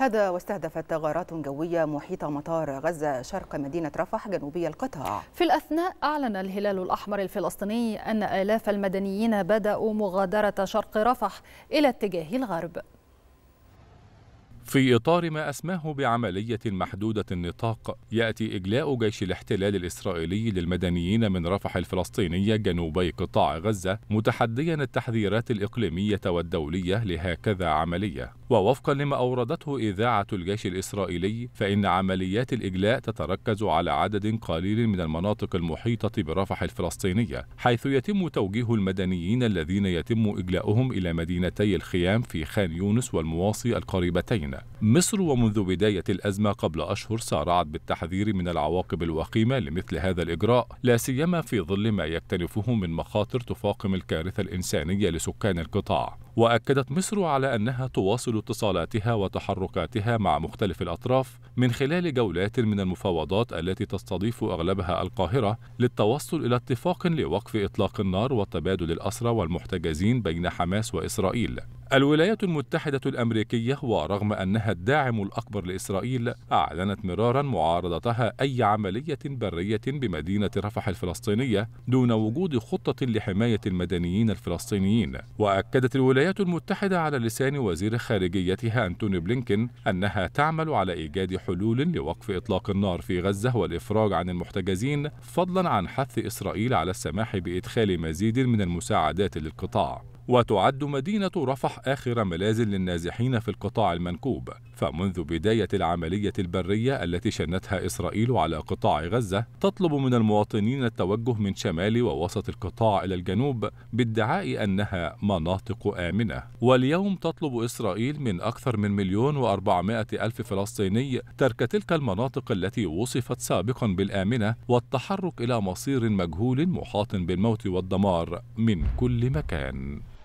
هذا واستهدفت غارات جوية محيط مطار غزة شرق مدينة رفح جنوبي القطاع في الأثناء أعلن الهلال الأحمر الفلسطيني أن آلاف المدنيين بدأوا مغادرة شرق رفح إلى اتجاه الغرب في إطار ما أسماه بعملية محدودة النطاق يأتي إجلاء جيش الاحتلال الإسرائيلي للمدنيين من رفح الفلسطينية جنوبي قطاع غزة متحديا التحذيرات الإقليمية والدولية لهكذا عملية ووفقا لما أوردته إذاعة الجيش الإسرائيلي فإن عمليات الإجلاء تتركز على عدد قليل من المناطق المحيطة برفح الفلسطينية حيث يتم توجيه المدنيين الذين يتم إجلاؤهم إلى مدينتي الخيام في خان يونس والمواصي القريبتين مصر ومنذ بداية الأزمة قبل أشهر سارعت بالتحذير من العواقب الوخيمة لمثل هذا الإجراء لا سيما في ظل ما يكتنفه من مخاطر تفاقم الكارثة الإنسانية لسكان القطاع واكدت مصر على انها تواصل اتصالاتها وتحركاتها مع مختلف الاطراف من خلال جولات من المفاوضات التي تستضيف اغلبها القاهره للتوصل الى اتفاق لوقف اطلاق النار وتبادل الاسرى والمحتجزين بين حماس واسرائيل الولايات المتحدة الأمريكية ورغم أنها الداعم الأكبر لإسرائيل أعلنت مرارا معارضتها أي عملية برية بمدينة رفح الفلسطينية دون وجود خطة لحماية المدنيين الفلسطينيين وأكدت الولايات المتحدة على لسان وزير خارجيتها أنتوني بلينكين أنها تعمل على إيجاد حلول لوقف إطلاق النار في غزة والإفراج عن المحتجزين فضلا عن حث إسرائيل على السماح بإدخال مزيد من المساعدات للقطاع وتعد مدينة رفح آخر ملاذ للنازحين في القطاع المنكوب فمنذ بداية العملية البرية التي شنتها إسرائيل على قطاع غزة تطلب من المواطنين التوجه من شمال ووسط القطاع إلى الجنوب بادعاء أنها مناطق آمنة واليوم تطلب إسرائيل من أكثر من مليون وأربعمائة ألف فلسطيني ترك تلك المناطق التي وصفت سابقا بالآمنة والتحرك إلى مصير مجهول محاط بالموت والدمار من كل مكان